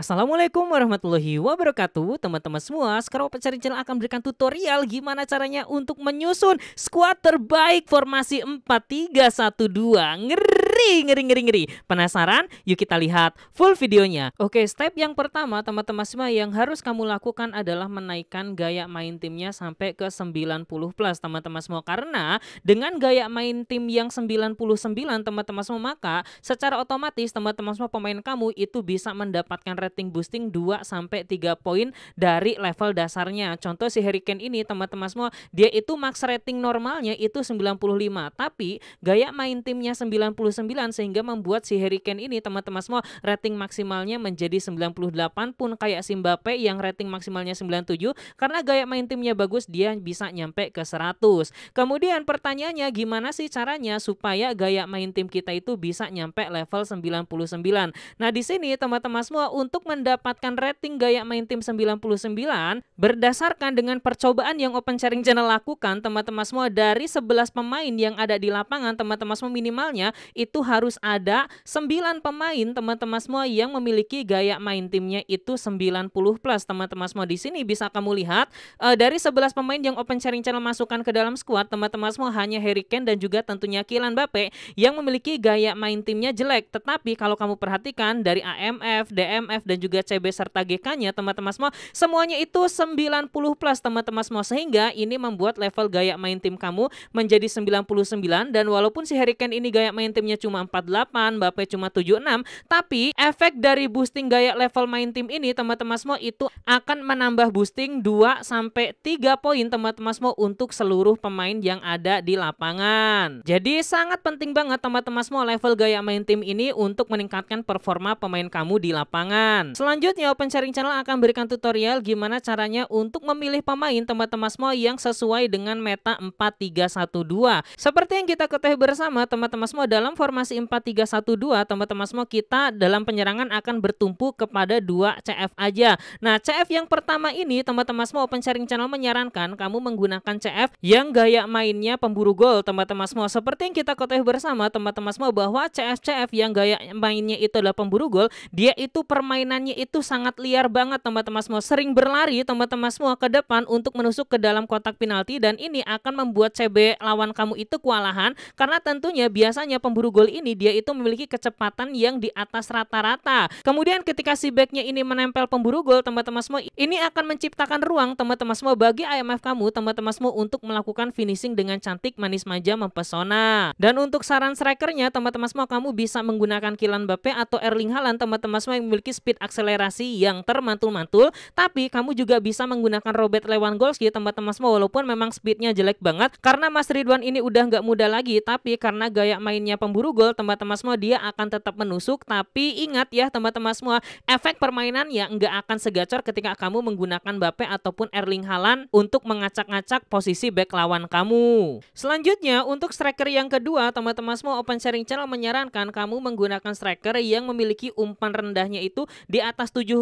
Assalamualaikum warahmatullahi wabarakatuh teman-teman semua sekarang Open Channel akan memberikan tutorial gimana caranya untuk menyusun squad terbaik formasi empat Ngerrrr Ngeri, ngeri, ngeri, ngeri. Penasaran? Yuk kita lihat full videonya. Oke, step yang pertama teman-teman semua yang harus kamu lakukan adalah menaikkan gaya main timnya sampai ke 90 plus teman-teman semua. Karena dengan gaya main tim yang 99 teman-teman semua maka secara otomatis teman-teman semua pemain kamu itu bisa mendapatkan rating boosting 2 sampai 3 poin dari level dasarnya. Contoh si Harry Kane ini teman-teman semua dia itu max rating normalnya itu 95 tapi gaya main timnya 99 sehingga membuat si Harry Kane ini teman-teman semua rating maksimalnya menjadi 98 pun kayak si Mbappe yang rating maksimalnya 97 karena gaya main timnya bagus dia bisa nyampe ke 100. Kemudian pertanyaannya gimana sih caranya supaya gaya main tim kita itu bisa nyampe level 99. Nah, di sini teman-teman semua untuk mendapatkan rating gaya main tim 99 berdasarkan dengan percobaan yang Open Sharing Channel lakukan teman-teman semua dari 11 pemain yang ada di lapangan teman-teman semua minimalnya itu itu harus ada 9 pemain teman-teman semua yang memiliki gaya main timnya itu 90 plus teman-teman semua di sini bisa kamu lihat uh, dari 11 pemain yang open sharing channel masukkan ke dalam squad teman-teman semua hanya Harry Kane dan juga tentunya Kylian Bape yang memiliki gaya main timnya jelek tetapi kalau kamu perhatikan dari AMF, DMF dan juga CB serta GK-nya teman-teman semua semuanya itu 90 plus teman-teman semua sehingga ini membuat level gaya main tim kamu menjadi 99 dan walaupun si Harry Kane ini gaya main timnya cuma cuma 48, Mbappe cuma 76, tapi efek dari boosting gaya level main tim ini teman-teman semua itu akan menambah boosting 2 sampai 3 poin teman-teman semua untuk seluruh pemain yang ada di lapangan. Jadi sangat penting banget teman-teman semua level gaya main tim ini untuk meningkatkan performa pemain kamu di lapangan. Selanjutnya Open Sharing Channel akan berikan tutorial gimana caranya untuk memilih pemain teman-teman semua yang sesuai dengan meta 4312. Seperti yang kita ketahui bersama teman-teman semua dalam format formasi empat tiga satu dua, teman teman semua kita dalam penyerangan akan bertumpu kepada dua CF aja. Nah, CF yang pertama ini teman-teman semua Open Sharing Channel menyarankan kamu menggunakan CF yang gaya mainnya pemburu gol teman-teman semua. Seperti yang kita ketahui bersama teman-teman semua bahwa CF-CF yang gaya mainnya itu adalah pemburu gol, dia itu permainannya itu sangat liar banget teman-teman semua. Sering berlari teman-teman semua ke depan untuk menusuk ke dalam kotak penalti dan ini akan membuat CB lawan kamu itu kewalahan karena tentunya biasanya pemburu gol gol ini dia itu memiliki kecepatan yang di atas rata-rata. Kemudian ketika si backnya ini menempel pemburu gol, teman-teman semua ini akan menciptakan ruang teman-teman semua bagi IMF kamu, teman-teman semua untuk melakukan finishing dengan cantik, manis manja, mempesona. Dan untuk saran strikernya, teman-teman semua kamu bisa menggunakan Kylian Bape atau Erling Haaland, teman-teman semua yang memiliki speed akselerasi yang termantul-mantul, tapi kamu juga bisa menggunakan Robert Lewandowski, teman-teman semua walaupun memang speednya jelek banget karena Mas Ridwan ini udah nggak muda lagi, tapi karena gaya mainnya pemburu 10 gol teman-teman semua dia akan tetap menusuk tapi ingat ya teman-teman semua efek permainan ya nggak akan segacor ketika kamu menggunakan Bape ataupun Erling Haaland untuk mengacak-ngacak posisi back lawan kamu. Selanjutnya untuk striker yang kedua teman-teman semua Open Sharing Channel menyarankan kamu menggunakan striker yang memiliki umpan rendahnya itu di atas 75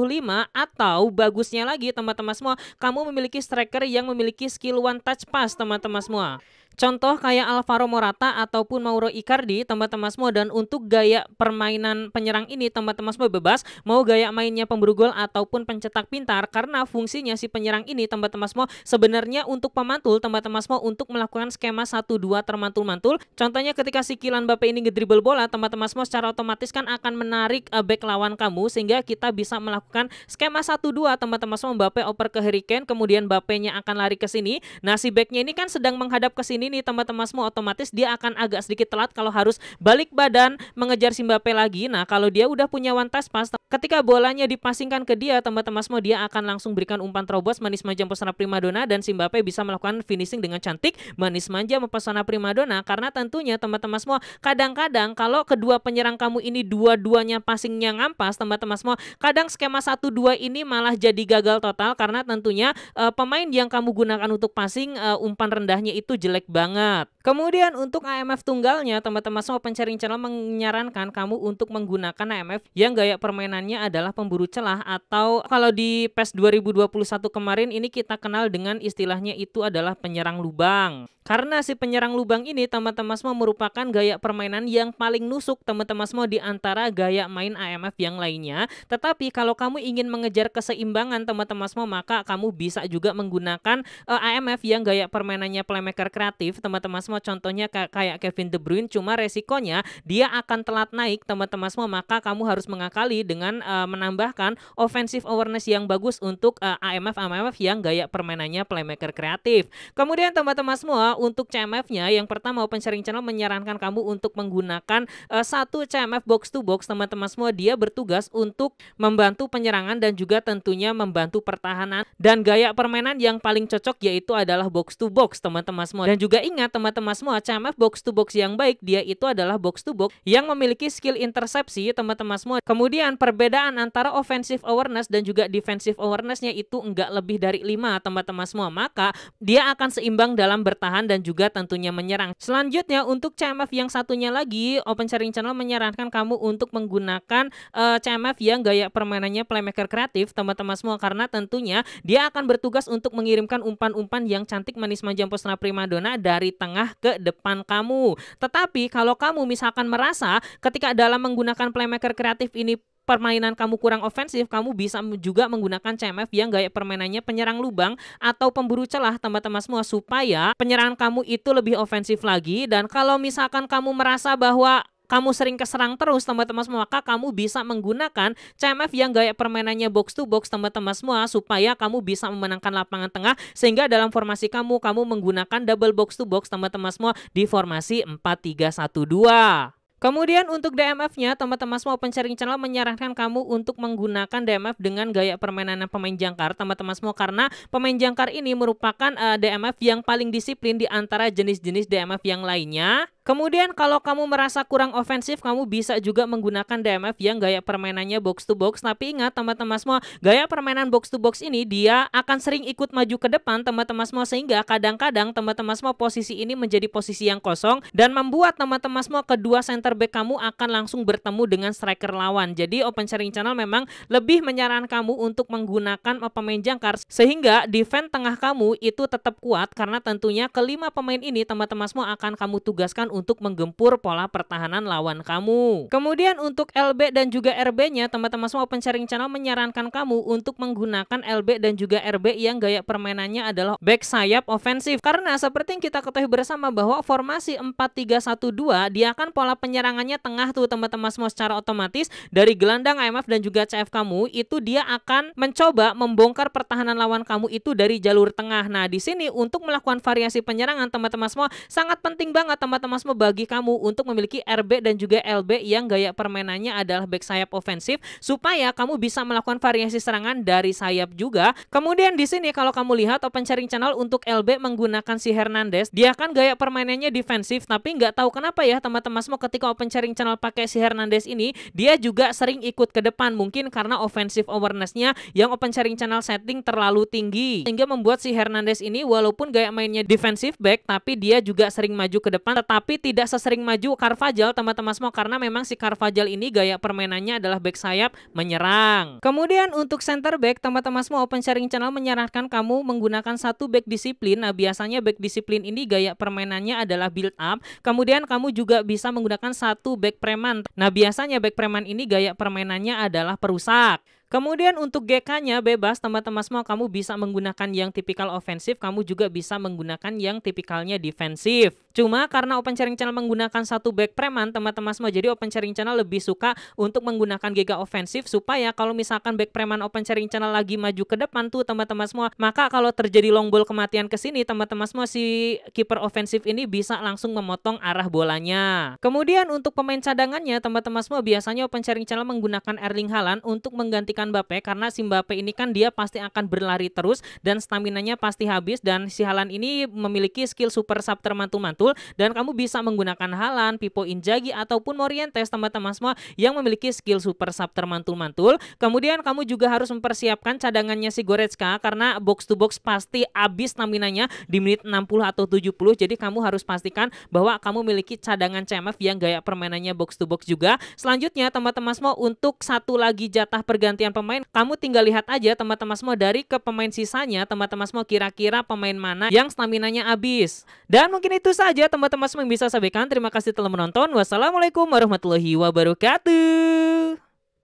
atau bagusnya lagi teman-teman semua kamu memiliki striker yang memiliki skill one touch pass teman-teman semua. Contoh kayak Alvaro Morata ataupun Mauro Icardi, teman-teman semua dan untuk gaya permainan penyerang ini teman-teman semua bebas mau gaya mainnya pemburu gol ataupun pencetak pintar karena fungsinya si penyerang ini teman-teman semua sebenarnya untuk pemantul teman-teman semua untuk melakukan skema 1 2 termantul-mantul. Contohnya ketika si Kilan Mbappe ini ngedribble bola teman-teman semua secara otomatis kan akan menarik eh, back lawan kamu sehingga kita bisa melakukan skema 1 2 teman-teman semua Mbappe oper ke Hurricane kemudian bape nya akan lari ke sini. Nah, si backnya ini kan sedang menghadap ke sini ini teman-teman semua otomatis dia akan agak sedikit telat kalau harus balik badan mengejar Simbape lagi. Nah, kalau dia udah punya one touch pass Ketika bolanya dipasingkan ke dia, teman-teman semua dia akan langsung berikan umpan terobos manis manja pesona primadona dan Simbape bisa melakukan finishing dengan cantik manis manja mempesona primadona karena tentunya teman-teman semua kadang-kadang kalau kedua penyerang kamu ini dua-duanya passingnya ngampas teman-teman semua kadang skema 1-2 ini malah jadi gagal total karena tentunya uh, pemain yang kamu gunakan untuk passing uh, umpan rendahnya itu jelek banget. Kemudian untuk AMF tunggalnya teman-teman semua pencari channel menyarankan kamu untuk menggunakan AMF yang gaya permainan adalah pemburu celah atau kalau di PES 2021 kemarin ini kita kenal dengan istilahnya itu adalah penyerang lubang. Karena si penyerang lubang ini teman-teman semua merupakan gaya permainan yang paling nusuk teman-teman semua di antara gaya main AMF yang lainnya. Tetapi kalau kamu ingin mengejar keseimbangan teman-teman semua maka kamu bisa juga menggunakan uh, eh, AMF yang gaya permainannya playmaker kreatif teman-teman semua contohnya kayak Kevin De Bruyne cuma resikonya dia akan telat naik teman-teman semua maka kamu harus mengakali dengan dengan uh, menambahkan offensive awareness yang bagus untuk uh, eh, AMF AMF yang gaya permainannya playmaker kreatif. Kemudian teman-teman semua untuk CMF-nya yang pertama Open Sharing Channel menyarankan kamu untuk menggunakan uh, satu CMF box to box teman-teman semua dia bertugas untuk membantu penyerangan dan juga tentunya membantu pertahanan dan gaya permainan yang paling cocok yaitu adalah box to box teman-teman semua. Dan juga ingat teman-teman semua CMF box to box yang baik dia itu adalah box to box yang memiliki skill intersepsi teman-teman semua. Kemudian per perbedaan antara offensive awareness dan juga defensive awarenessnya itu enggak lebih dari 5 teman-teman semua maka dia akan seimbang dalam bertahan dan juga tentunya menyerang selanjutnya untuk CMF yang satunya lagi Open Sharing Channel menyarankan kamu untuk menggunakan uh, eh, CMF yang gaya permainannya playmaker kreatif teman-teman semua karena tentunya dia akan bertugas untuk mengirimkan umpan-umpan yang cantik manis manjam posna primadona dari tengah ke depan kamu tetapi kalau kamu misalkan merasa ketika dalam menggunakan playmaker kreatif ini permainan kamu kurang ofensif, kamu bisa juga menggunakan CMF yang gaya permainannya penyerang lubang atau pemburu celah teman-teman semua supaya penyerangan kamu itu lebih ofensif lagi dan kalau misalkan kamu merasa bahwa kamu sering keserang terus teman-teman semua maka kamu bisa menggunakan CMF yang gaya permainannya box to box teman-teman semua supaya kamu bisa memenangkan lapangan tengah sehingga dalam formasi kamu kamu menggunakan double box to box teman-teman semua di formasi empat tiga satu dua. Kemudian untuk DMF-nya, teman-teman semua pencari channel menyarankan kamu untuk menggunakan DMF dengan gaya permainan pemain jangkar, teman-teman semua karena pemain jangkar ini merupakan uh, eh, DMF yang paling disiplin di antara jenis-jenis DMF yang lainnya Kemudian kalau kamu merasa kurang ofensif, kamu bisa juga menggunakan DMF yang gaya permainannya box to box. Tapi ingat teman-teman semua, gaya permainan box to box ini dia akan sering ikut maju ke depan teman-teman semua sehingga kadang-kadang teman-teman semua posisi ini menjadi posisi yang kosong dan membuat teman-teman semua kedua center back kamu akan langsung bertemu dengan striker lawan. Jadi Open Sharing Channel memang lebih menyarankan kamu untuk menggunakan pemain jangkar sehingga defense tengah kamu itu tetap kuat karena tentunya kelima pemain ini teman-teman semua akan kamu tugaskan untuk menggempur pola pertahanan lawan kamu. Kemudian untuk LB dan juga RB-nya, teman-teman semua open channel menyarankan kamu untuk menggunakan LB dan juga RB yang gaya permainannya adalah back sayap ofensif. Karena seperti yang kita ketahui bersama bahwa formasi 4-3-1-2, dia akan pola penyerangannya tengah tuh teman-teman semua secara otomatis dari gelandang IMF dan juga CF kamu itu dia akan mencoba membongkar pertahanan lawan kamu itu dari jalur tengah. Nah, di sini untuk melakukan variasi penyerangan teman-teman semua sangat penting banget teman-teman semua membagi kamu untuk memiliki RB dan juga LB yang gaya permainannya adalah back sayap ofensif supaya kamu bisa melakukan variasi serangan dari sayap juga. Kemudian di sini kalau kamu lihat open sharing channel untuk LB menggunakan si Hernandez, dia akan gaya permainannya defensif tapi nggak tahu kenapa ya teman-teman semua ketika open sharing channel pakai si Hernandez ini, dia juga sering ikut ke depan mungkin karena offensive awareness-nya yang open sharing channel setting terlalu tinggi sehingga membuat si Hernandez ini walaupun gaya mainnya defensif back tapi dia juga sering maju ke depan tetapi tidak sesering maju Carvajal teman-teman semua karena memang si Carvajal ini gaya permainannya adalah back sayap menyerang. Kemudian untuk center back teman-teman semua Open Sharing Channel menyarankan kamu menggunakan satu back disiplin. Nah, biasanya back disiplin ini gaya permainannya adalah build up. Kemudian kamu juga bisa menggunakan satu back preman. Nah, biasanya back preman ini gaya permainannya adalah perusak. Kemudian untuk GK-nya bebas teman-teman semua kamu bisa menggunakan yang tipikal ofensif, kamu juga bisa menggunakan yang tipikalnya defensif. Cuma karena open sharing channel menggunakan satu back preman, teman-teman semua jadi open sharing channel lebih suka untuk menggunakan giga ofensif supaya kalau misalkan back preman open sharing channel lagi maju ke depan tuh teman-teman semua, maka kalau terjadi long ball kematian ke sini teman-teman semua si kiper ofensif ini bisa langsung memotong arah bolanya. Kemudian untuk pemain cadangannya teman-teman semua biasanya open sharing channel menggunakan Erling Haaland untuk menggantikan Mbappe karena si Mbappe ini kan dia pasti akan berlari terus dan staminanya pasti habis dan si Haaland ini memiliki skill super sub termantu-mantu. Dan kamu bisa menggunakan Halan, Pipo Injagi ataupun Morientes teman-teman semua yang memiliki skill super sub termantul mantul Kemudian kamu juga harus mempersiapkan cadangannya si Goretzka karena box to box pasti habis nya di menit 60 atau 70. Jadi kamu harus pastikan bahwa kamu memiliki cadangan CMF yang gaya permainannya box to box juga. Selanjutnya teman-teman semua untuk satu lagi jatah pergantian pemain, kamu tinggal lihat aja teman-teman semua dari ke pemain sisanya teman-teman semua kira-kira pemain mana yang stamina nya habis. Dan mungkin itu saja saja teman-teman semua yang bisa sampaikan. Terima kasih telah menonton. Wassalamualaikum warahmatullahi wabarakatuh.